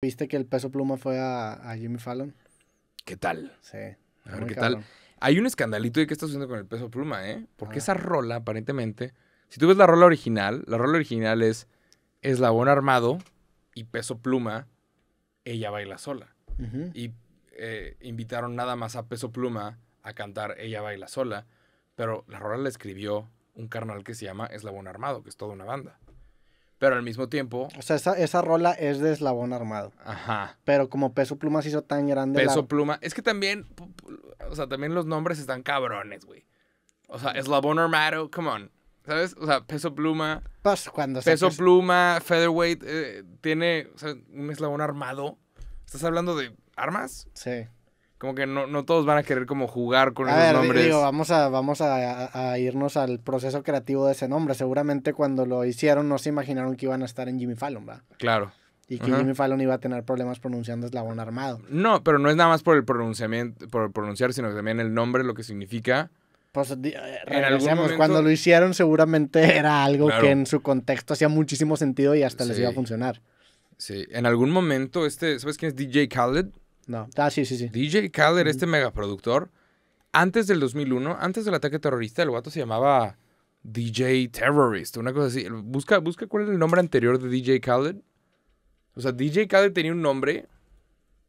¿Viste que el peso pluma fue a, Jimmy Fallon? ¿Qué tal? Sí. A ver qué tal. Hay un escandalito de qué está sucediendo con el peso pluma, ¿eh? Porque esa rola, aparentemente, si tú ves la rola original, la rola original es Eslabón Armado y Peso Pluma, ella baila sola. Y eh, invitaron nada más a Peso Pluma a cantar Ella baila sola, pero la rola la escribió un carnal que se llama Eslabón Armado, que es toda una banda pero al mismo tiempo. O sea, esa, rola es de eslabón armado. Ajá. Pero como Peso Pluma se hizo tan grande. Peso Pluma. Es que también. O sea, también los nombres están cabrones, güey. O sea, eslabón armado, come on. ¿Sabes? O sea, Peso Pluma. Pues cuando Peso Pluma, Featherweight, eh, tiene o sea, un eslabón armado. ¿Estás hablando de armas? Sí como que no, todos van a querer como jugar con los esos nombres. vamos a, vamos a, irnos al proceso creativo de ese nombre. Seguramente cuando lo hicieron no se imaginaron que iban a estar en Jimmy Fallon, ¿verdad? Claro. Y que Jimmy Fallon iba a tener problemas pronunciando eslabón armado. No, pero no es nada más por el pronunciamiento, por pronunciar, sino también el nombre, lo que significa. Pues eh, Cuando lo hicieron, seguramente era algo que en su contexto hacía muchísimo sentido y hasta les iba a funcionar. Sí, en algún momento, este, ¿sabes quién es DJ Khaled? No. Ah, sí, sí, sí. DJ Khaled, este megaproductor, antes del 2001, antes del ataque terrorista, el guato se llamaba DJ Terrorist, una cosa así. Busca, busca cuál es el nombre anterior de DJ Khaled. O sea, DJ Khaled tenía un nombre.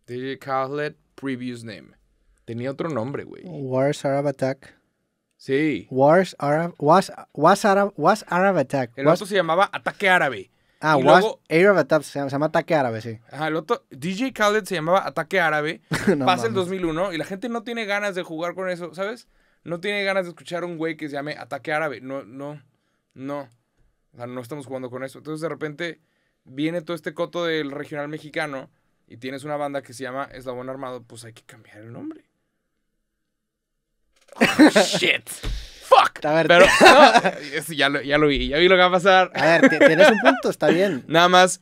DJ Khaled, previous name. Tenía otro nombre, güey. Wars Arab Attack. Sí. Wars Arab. Was, was Arab, was Arab Attack. El guato se llamaba Ataque Árabe. Ah, se, llama, Ataque Árabe, sí. Ajá, el otro, DJ Khaled se llamaba Ataque Árabe, pasa el 2001 y la gente no tiene ganas de jugar con eso, ¿sabes? No tiene ganas de escuchar un güey que se llame Ataque Árabe, no, no, no. O sea, no estamos jugando con eso. Entonces, de repente, viene todo este coto del regional mexicano y tienes una banda que se llama Eslabón Armado, pues hay que cambiar el nombre. Oh, shit fuck. pero ya, lo, vi, ya vi lo que va a pasar. A ver, tienes un punto, está bien. Nada más,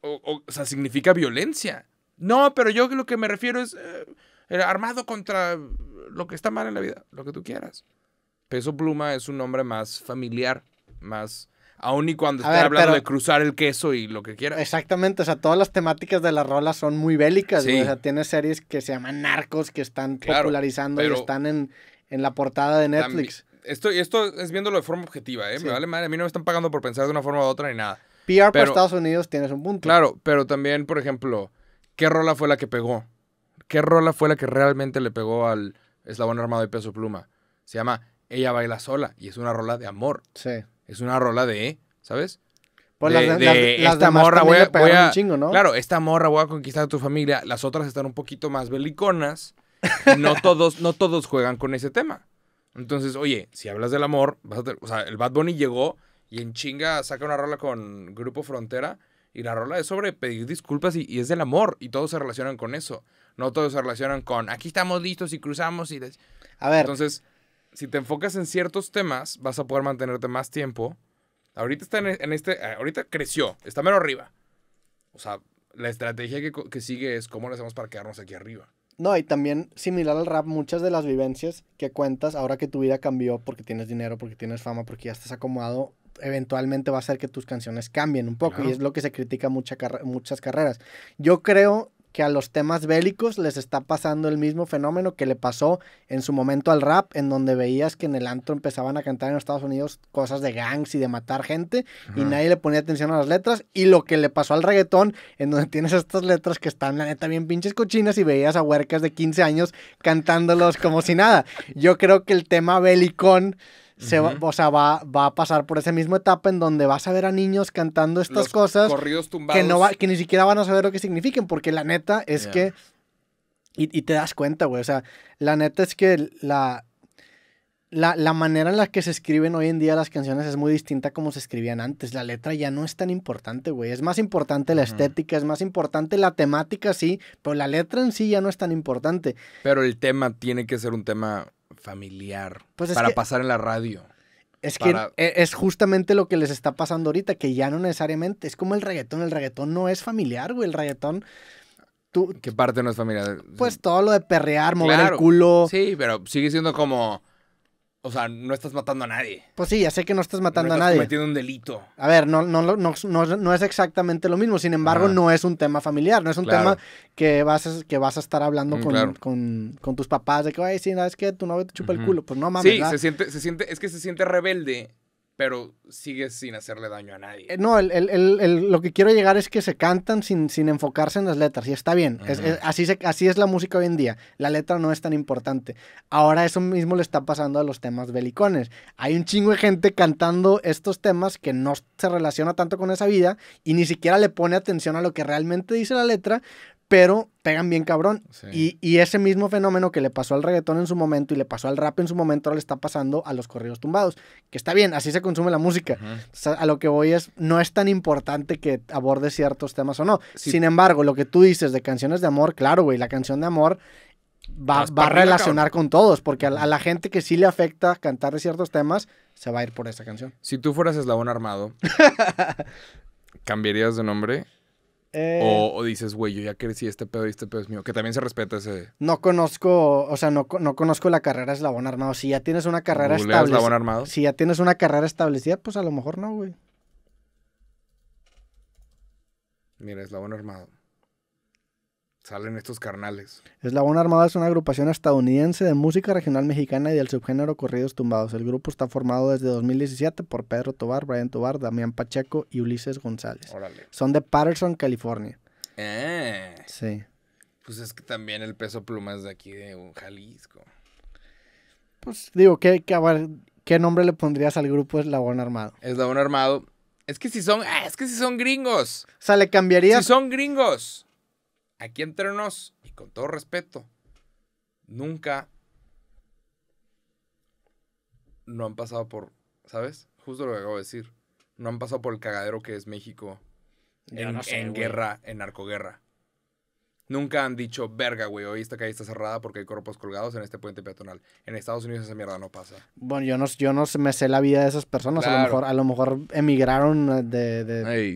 o, sea, significa violencia. No, pero yo lo que me refiero es eh, eh, armado contra lo que está mal en la vida, lo que tú quieras. Peso Pluma es un nombre más familiar, más... Aún y cuando esté hablando de cruzar el queso y lo que quiera. Exactamente, o sea, todas las temáticas de la rola son muy bélicas. O sea, tienes series que se llaman narcos, que están popularizando y están en, en la portada de Netflix esto, es viéndolo de forma objetiva, ¿eh? vale madre, a mí no me están pagando por pensar de una forma u otra ni nada. PR pero, para Estados Unidos tienes un punto. Claro, pero también, por ejemplo, ¿qué rola fue la que pegó? ¿Qué rola fue la que realmente le pegó al eslabón armado de peso pluma? Se llama Ella baila sola y es una rola de amor. Sí. Es una rola de, ¿sabes? Pues de, de, esta morra a, un chingo, ¿no? Claro, esta morra voy a conquistar a tu familia. Las otras están un poquito más beliconas. no todos, no todos juegan con ese tema. Entonces, oye, si hablas del amor, vas a o sea, el Bad Bunny llegó y en chinga saca una rola con Grupo Frontera y la rola es sobre pedir disculpas y, es del amor y todos se relacionan con eso. No todos se relacionan con aquí estamos listos y cruzamos y... A ver. Entonces, si te enfocas en ciertos temas, vas a poder mantenerte más tiempo. Ahorita está en, e, este, eh, ahorita creció, está mero arriba. O sea, la estrategia que, que sigue es cómo lo hacemos para quedarnos aquí arriba. No, y también similar al rap, muchas de las vivencias que cuentas ahora que tu vida cambió porque tienes dinero, porque tienes fama, porque ya estás acomodado, eventualmente va a ser que tus canciones cambien un poco. Y es lo que se critica muchas muchas carreras. Yo creo que a los temas bélicos les está pasando el mismo fenómeno que le pasó en su momento al rap, en donde veías que en el antro empezaban a cantar en Estados Unidos cosas de gangs y de matar gente, y nadie le ponía atención a las letras, y lo que le pasó al reggaetón, en donde tienes estas letras que están, la neta, bien pinches cochinas, y veías a huercas de 15 años cantándolos como si nada. Yo creo que el tema belicón se o sea, va, a pasar por esa misma etapa en donde vas a ver a niños cantando estas cosas que, no que ni siquiera van a saber lo que significan, porque la neta es que... Y, te das cuenta, güey, o sea, la neta es que la, la, manera en la que se escriben hoy en día las canciones es muy distinta a como se escribían antes. La letra ya no es tan importante, güey, es más importante la estética, es más importante la temática, sí, pero la letra en sí ya no es tan importante. Pero el tema tiene que ser un tema familiar pues para pasar en la radio. Es que e-, es justamente lo que les está pasando ahorita, que ya no necesariamente. Es como el reggaetón. El reggaetón no es familiar, güey. El reggaetón. Tú, ¿Qué parte no es familiar? Pues todo lo de perrear, mover el culo. Sí, pero sigue siendo como o sea, no estás matando a nadie. Pues sí, ya sé que no estás matando no estás a nadie. cometiendo un delito. A ver, no, no, no, no es exactamente lo mismo. Sin embargo, no es un tema familiar. No es un tema que vas a, que vas a estar hablando mm, con, con, tus papás de que, ay, sí, ¿sabes que Tu novio te chupa el culo. Pues no mames. Sí, se siente, se siente, es que se siente rebelde pero sigue sin hacerle daño a nadie. Eh, no, el, lo que quiero llegar es que se cantan sin, sin enfocarse en las letras, y está bien, así, así es la música hoy en día, la letra no es tan importante. Ahora eso mismo le está pasando a los temas belicones. Hay un chingo de gente cantando estos temas que no se relaciona tanto con esa vida y ni siquiera le pone atención a lo que realmente dice la letra, pero pegan bien cabrón. Y, ese mismo fenómeno que le pasó al reggaetón en su momento y le pasó al rap en su momento, ahora le está pasando a los corridos tumbados. Que está bien, así se consume la música. a lo que voy es, no es tan importante que aborde ciertos temas o no. Sin embargo, lo que tú dices de canciones de amor, claro, güey, la canción de amor va, a relacionar con todos, porque a, la gente que sí le afecta cantar de ciertos temas, se va a ir por esa canción. Si tú fueras eslabón armado, ¿cambiarías de nombre? Eh, o, dices, güey, yo ya crecí este pedo y este pedo es mío. Que también se respeta ese. No conozco, o sea, no, conozco la carrera eslabón armado. Si ya tienes una carrera establecida. armado? Si ya tienes una carrera establecida, pues a lo mejor no, güey. Mira, eslabón armado salen estos carnales. Eslabón Armado es una agrupación estadounidense de música regional mexicana y del subgénero corridos tumbados. El grupo está formado desde 2017 por Pedro Tobar, Brian Tobar, Damián Pacheco y Ulises González. Órale. Son de Patterson, California. Eh. Sí. Pues es que también el peso pluma es de aquí, de un Jalisco. Pues digo, ¿qué, qué, nombre le pondrías al grupo Eslabón Armado? Eslabón Armado. Es que si son, ah, es que si son gringos. O sea, le Si son gringos aquí entre nos, y con todo respeto, nunca no han pasado por, ¿sabes? Justo lo que acabo de decir. No han pasado por el cagadero que es México en, en guerra, en narcoguerra. Nunca han dicho, verga, güey, hoy esta calle está cerrada porque hay cuerpos colgados en este puente peatonal. En Estados Unidos esa mierda no pasa. Bueno, yo no, yo no me sé la vida de esas personas. A, lo mejor, a lo mejor emigraron eh,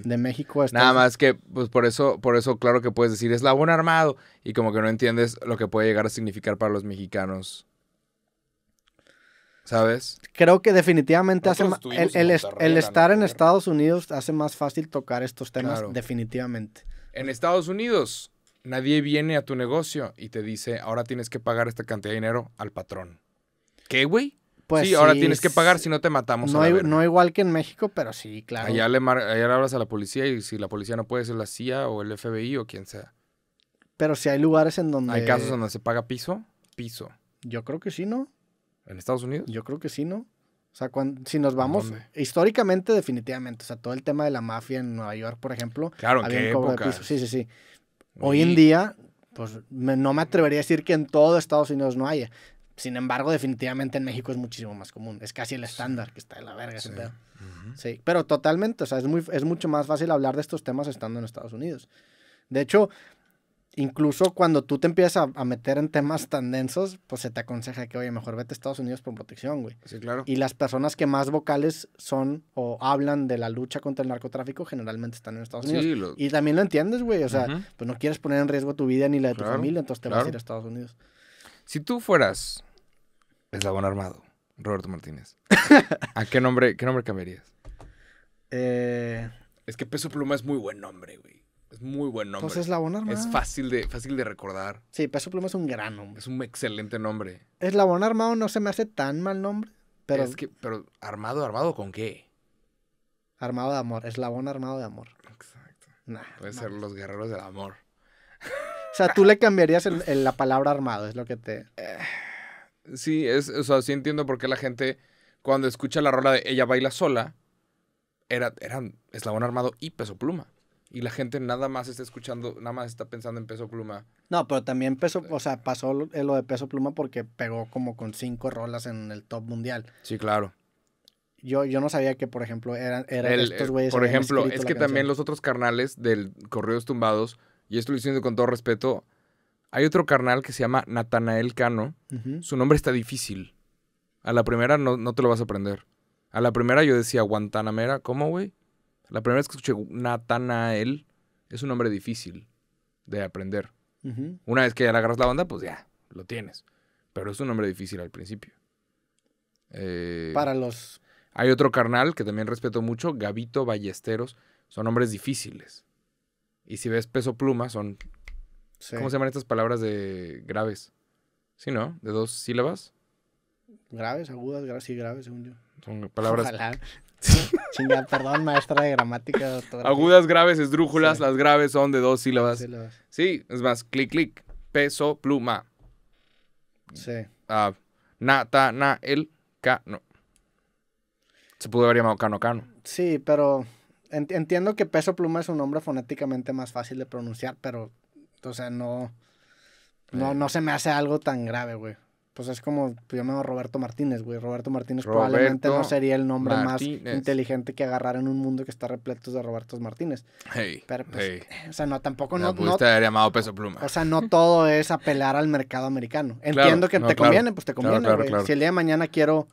de, México Nada más que, pues por eso, por eso, claro que puedes decir es la buena armado y como que no entiendes lo que puede llegar a significar para los mexicanos. ¿Sabes? Creo que definitivamente hace el, el, estar en Estados Unidos hace más fácil tocar estos temas, definitivamente. En Estados Unidos nadie viene a tu negocio y te dice, ahora tienes que pagar esta cantidad de dinero al patrón. ¿Qué, güey? Pues sí, ahora tienes que pagar si no te matamos. No, igual que en México, pero sí, claro. Allá le, hablas a la policía y si la policía no puede ser la CIA o el FBI o quien sea. Pero si hay lugares en donde... Hay casos donde se paga piso, piso. Yo creo que sí, ¿no? ¿En Estados Unidos? Yo creo que sí, ¿no? O sea, si nos vamos históricamente, definitivamente. O sea, todo el tema de la mafia en Nueva York, por ejemplo. Claro, ¿en qué época? Sí, sí, sí. Hoy en día, pues no me atrevería a decir que en todo Estados Unidos no haya. Sin embargo, definitivamente en México es muchísimo más común. Es casi el estándar que está de la verga sí. ese pedo. Sí, pero totalmente. O sea, es, muy, es mucho más fácil hablar de estos temas estando en Estados Unidos. De hecho, incluso cuando tú te empiezas a, meter en temas tan densos, pues se te aconseja que, oye, mejor vete a Estados Unidos por protección, güey. Sí, claro. Y las personas que más vocales son o hablan de la lucha contra el narcotráfico generalmente están en Estados Unidos. Y también lo entiendes, güey. O sea, pues no quieres poner en riesgo tu vida ni la de tu familia, entonces te vas a ir a Estados Unidos. Si tú fueras eslabón armado, Roberto Martínez, ¿a qué nombre, qué nombre cambiarías? Eh... Es que Peso Pluma es muy buen nombre, güey. Es muy buen nombre. es Es fácil de, fácil de recordar. Sí, Peso Pluma es un gran nombre. Es un excelente nombre. Eslabón Armado no se me hace tan mal nombre. Pero... Es que, pero armado, armado con qué? Armado de amor, eslabón armado de amor. Exacto. Nah, Puede ser los guerreros del amor. O sea, tú le cambiarías la palabra armado, es lo que te. Eh, sí, es, o sea, sí entiendo por qué la gente, cuando escucha la rola de Ella baila sola, era, eran eslabón armado y peso pluma y la gente nada más está escuchando, nada más está pensando en Peso Pluma. No, pero también Peso, o sea, pasó eh, lo de Peso Pluma porque pegó como con cinco rolas en el top mundial. Sí, claro. Yo, yo no sabía que, por ejemplo, eran, el, estos eh, güeyes. Por ejemplo, es que también los otros carnales del Correos Tumbados, y esto lo diciendo con todo respeto, hay otro carnal que se llama Natanael Cano. Su nombre está difícil. A la primera no, no te lo vas a aprender. A la primera yo decía, Guantanamera, ¿cómo, güey? La primera vez que escuché Natanael es un nombre difícil de aprender. Una vez que ya le agarras la banda, pues ya, lo tienes. Pero es un nombre difícil al principio. Eh, Para los... Hay otro carnal que también respeto mucho, Gavito Ballesteros. Son nombres difíciles. Y si ves peso pluma, son... ¿Cómo se llaman estas palabras de graves? Sí, ¿no? ¿De dos sílabas? Graves, agudas, graves, sí, graves, según yo. Son palabras... Chinga, perdón, maestra de gramática. Doctora. Agudas, graves, esdrújulas. Las graves son de dos sílabas. Sí, es más, clic, clic. Peso, pluma. Sí. na, na, el, ca, no. Se pudo haber llamado cano, cano. Sí, pero entiendo que peso, pluma es un nombre fonéticamente más fácil de pronunciar, pero, o sea, no. No, eh. no se me hace algo tan grave, güey pues es como, yo pues, me Roberto Martínez, güey. Roberto Martínez probablemente no sería el nombre más inteligente que agarrar en un mundo que está repleto de Robertos Martínez. Pero pues, o sea, no, tampoco no... no haber llamado peso pluma. O sea, no todo es apelar al mercado americano. Entiendo que te conviene, pues te conviene, güey. Si el día de mañana quiero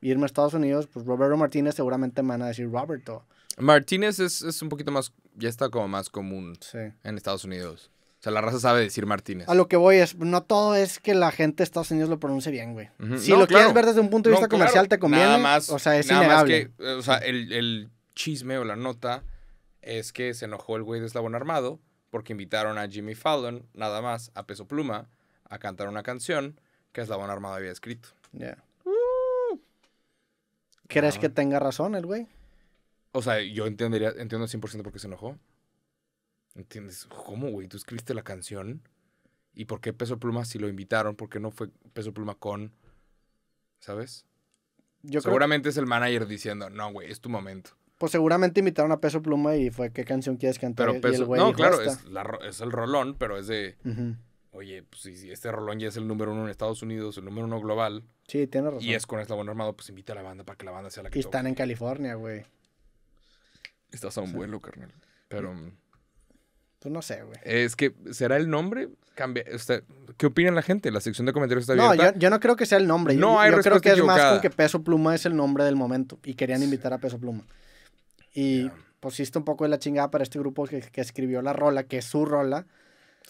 irme a Estados Unidos, pues Roberto Martínez seguramente me van a decir Roberto. Martínez es, un poquito más, ya está como más común en Estados Unidos. O sea, la raza sabe decir Martínez. A lo que voy es, no todo es que la gente de Estados Unidos lo pronuncie bien, güey. Si lo quieres ver desde un punto de vista comercial, te conviene. Nada más. O sea, es nada Más que, o sea, el, chisme o la nota es que se enojó el güey de Eslabón Armado porque invitaron a Jimmy Fallon, nada más, a Peso Pluma, a cantar una canción que Eslabón Armado había escrito. Ya. Uh. ¿Crees ah. que tenga razón el güey? O sea, yo entendería, entiendo 100% por qué se enojó. ¿Entiendes? ¿Cómo, güey? Tú escribiste la canción. ¿Y por qué Peso Pluma si lo invitaron? ¿Por qué no fue Peso Pluma con. ¿Sabes? seguramente es el manager diciendo, no, güey, es tu momento. Pues seguramente invitaron a Peso Pluma y fue, ¿qué canción quieres cantar? Pero no, claro, es, el rolón, pero es de. Oye, pues si, este rolón ya es el número uno en Estados Unidos, el número uno global. Sí, tiene razón. Y es con buena Armado, pues invita a la banda para que la banda sea la que. Y están en California, güey. Estás a un vuelo, carnal. Pero. Pues, no sé, güey. Es que, ¿será el nombre? Cambia, ¿Qué opinan la gente? La sección de comentarios está abierta. No, yo, no creo que sea el nombre. No yo, creo que es más con que Peso Pluma es el nombre del momento y querían invitar a Peso Pluma. Y pues un poco de la chingada para este grupo que, escribió la rola, que es su rola.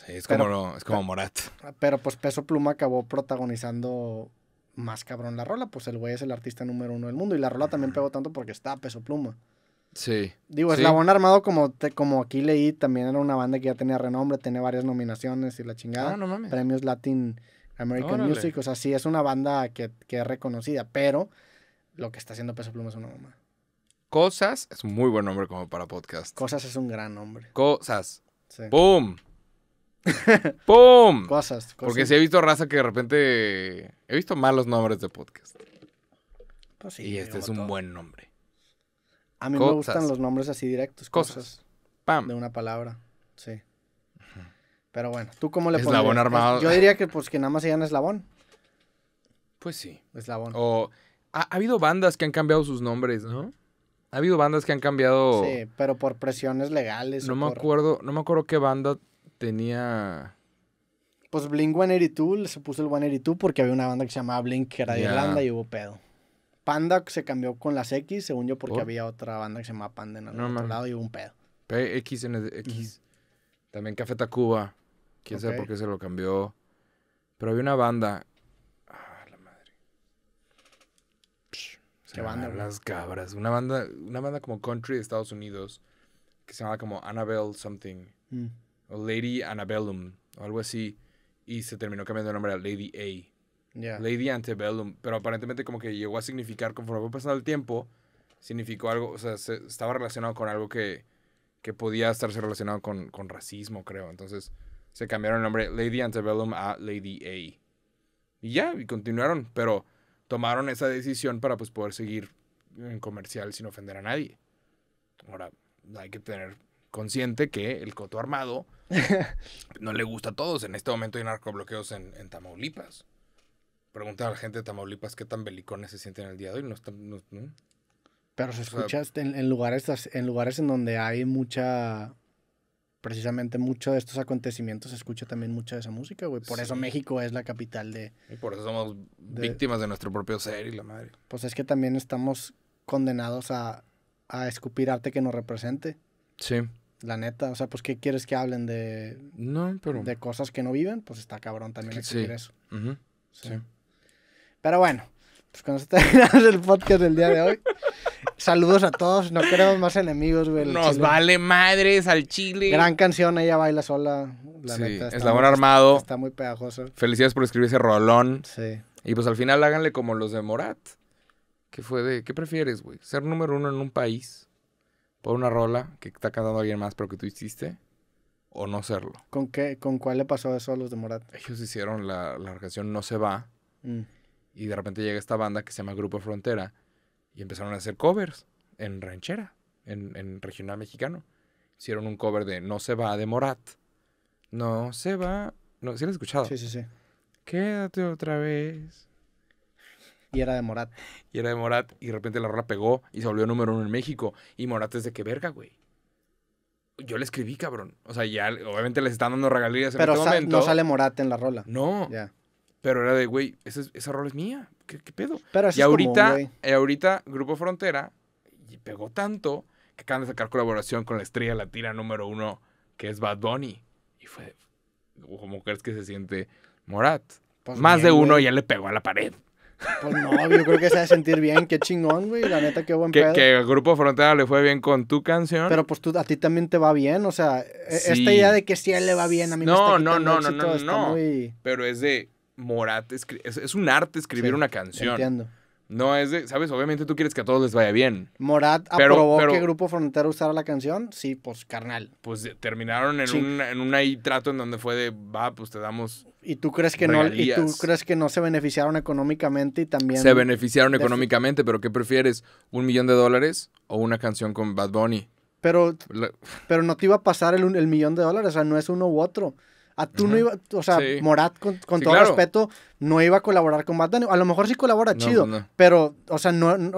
Sí, es como, Morat. Pero pues Peso Pluma acabó protagonizando más cabrón la rola. Pues el güey es el artista número uno del mundo. Y la rola también pegó tanto porque está Peso Pluma. Sí. Digo, es Eslabón Armado, como, como aquí leí, también era una banda que ya tenía renombre, tenía varias nominaciones y la chingada. Ah, Premios Latin American Music. O sea, sí, es una banda que, es reconocida, pero lo que está haciendo Peso Pluma es una mamá. Cosas es un muy buen nombre como para podcast. Cosas es un gran nombre. Cosas. Sí. ¡Boom! ¡Pum! Cosas, Porque sí he visto raza que de repente. He visto malos nombres de podcast. Pues y este es un buen nombre. A mí me gustan los nombres así directos. Cosas. De una palabra. Sí. Pero bueno, ¿tú cómo le eslabón armado. yo diría que pues que nada más se llama eslabón. Pues sí. Eslabón. O ha, habido bandas que han cambiado sus nombres, ¿no? Ha habido bandas que han cambiado. Sí, pero por presiones legales. No me acuerdo, no me acuerdo qué banda tenía. Pues Blink 182 se puso el 182 porque había una banda que se llamaba Blink que era de Irlanda y hubo pedo. Panda se cambió con las X, según yo, porque oh. había otra banda que se llamaba Panda en el otro lado y hubo un pedo. PX en el X. También Café Tacuba. Quién sabe por qué se lo cambió. Pero había una banda. Ah, la madre. ¿Qué banda? Las cabras. Una banda, una banda como country de Estados Unidos. Que se llamaba como Annabelle Something. Mm. O Lady Annabellum. O algo así. Y se terminó cambiando el nombre a Lady A. Lady Antebellum. Pero aparentemente como que llegó a significar, conforme fue pasando el tiempo, significó algo, o sea, estaba relacionado con algo que, que podía estarse relacionado con, racismo, creo. Entonces se cambiaron el nombre Lady Antebellum a Lady A. Y ya, y continuaron, pero tomaron esa decisión para pues poder seguir en comercial sin ofender a nadie. Ahora, hay que tener consciente que el coto armado no le gusta a todos. En este momento hay narcobloqueos en, en Tamaulipas pregunta a la gente de Tamaulipas qué tan belicones se sienten el día de hoy. No están, no, Pero se escucha en, lugares, en lugares en donde hay mucha, precisamente mucho de estos acontecimientos, se escucha también mucha de esa música, güey. Por eso México es la capital de... Y por eso somos víctimas de nuestro propio ser y la madre. Pues es que también estamos condenados a, a escupir arte que nos represente. Sí. La neta, o sea, pues ¿qué quieres que hablen de... De cosas que no viven? Pues está cabrón también escupir eso. sí. Pero bueno, pues con esto terminamos el podcast del día de hoy. Saludos a todos, no queremos más enemigos, güey. Nos vale madres al chile. Gran canción, ella baila sola. La sí, neta, está eslabón armado. Está muy pegajoso. Felicidades por escribir ese rolón. Sí. Y pues al final háganle como los de Morat. ¿Qué fue de, ¿qué prefieres, güey? ¿Ser número uno en un país por una rola que está cantando alguien más pero que tú hiciste? ¿O no serlo? ¿Con qué? ¿Con cuál le pasó eso a los de Morat? Ellos hicieron la, canción No se va. Mm. Y de repente llega esta banda que se llama Grupo Frontera y empezaron a hacer covers en ranchera, en, regional mexicano. Hicieron un cover de No se va de Morat. No se va. No, ¿Sí lo has escuchado? Sí, sí, sí. Quédate otra vez. Y era de Morat. Y era de Morat. Y de repente la rola pegó y se volvió número uno en México. Y Morat es de qué verga, güey. Yo le escribí, cabrón. O sea, ya obviamente les están dando regalías en Pero este momento. no sale Morat en la rola. No. Ya. Pero era de, güey, esa, esa es mía. ¿Qué, pedo? y ahorita, ahorita Grupo Frontera pegó tanto que acaban de sacar colaboración con la estrella latina número uno, que es Bad Bunny. Y fue, como crees que se siente Morat. Pues Más de uno ya le pegó a la pared. Pues no, yo creo que se va a sentir bien. Qué chingón, güey. La neta, qué buen pedo. Que el Grupo Frontera le fue bien con tu canción. Pero pues tú, a ti también te va bien. O sea, e, esta idea de que sí a él le va bien, a mí no, no, no, no, no, no, no, Pero es de, Morat es, un arte escribir una canción. Entiendo. No es de, ¿sabes? Obviamente tú quieres que a todos les vaya bien. Morat aprobó que Grupo Frontera usara la canción. Sí, pues carnal. Pues eh, terminaron en un ahí trato en donde fue de, va, pues te damos. ¿Y tú crees que no y tú crees que no se beneficiaron económicamente y también Se beneficiaron económicamente, pero ¿qué prefieres? ¿Un millón de dólares o una canción con Bad Bunny? Pero, pero no te iba a pasar el, el millón de dólares, o sea, no es uno u otro. A tú no iba, o sea, Morat, con, todo respeto, no iba a colaborar con Bad Bunny. A lo mejor sí colabora chido, pues pero, o sea,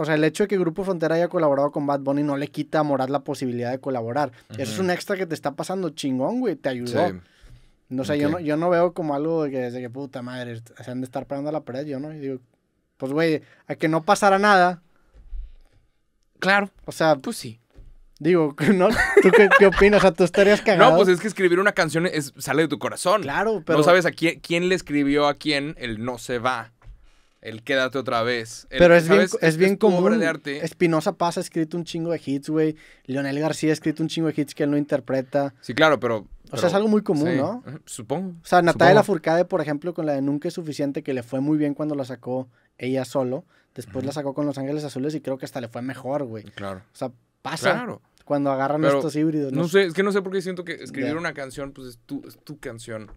sea, el hecho de que Grupo Frontera haya colaborado con Bad Bunny no le quita a Morat la posibilidad de colaborar. Eso es un extra que te está pasando chingón, güey, te ayudó. No, sé, yo, no, yo no veo como algo de que, desde que puta madre, se han de estar pegando a la pared, yo no. Y digo, pues, güey, a que no pasara nada. Claro. O sea, pues sí. Digo, ¿no? ¿Tú qué, opinas? ¿A tú estarías cagado? No, pues es que escribir una canción es, sale de tu corazón. Claro, pero... No sabes a quién, le escribió a quién el no se va, el quédate otra vez. pero es bien, es bien común. Espinosa Paz ha escrito un chingo de hits, güey. Leonel García ha escrito un chingo de hits que él no interpreta. Sí, claro, pero... O sea, es algo muy común, ¿no? Eh, supongo. O sea, Natalia Furcade, por ejemplo, con la de Nunca es suficiente, que le fue muy bien cuando la sacó ella solo. Después la sacó con Los Ángeles Azules y creo que hasta le fue mejor, güey. Claro. O sea, Pasa. Claro. Cuando agarran estos híbridos. ¿no? sé, es que no sé por qué siento que escribir una canción, pues es tu, es tu canción.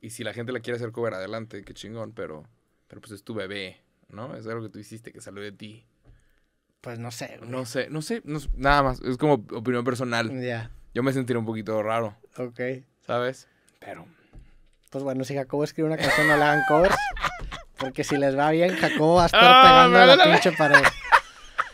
Y si la gente la quiere hacer cover, adelante, qué chingón, pero, pero pues es tu bebé, ¿no? Es algo que tú hiciste, que salió de ti. Pues no sé. Güey. No sé, no sé, nada más. Es como opinión personal. Ya. Yo me sentiré un poquito raro. Ok. ¿Sabes? Pero. Pues bueno, si Jacobo escribe una canción, no la hagan covers. Porque si les va bien, Jacobo va a estar ah, pegando la, pinche para.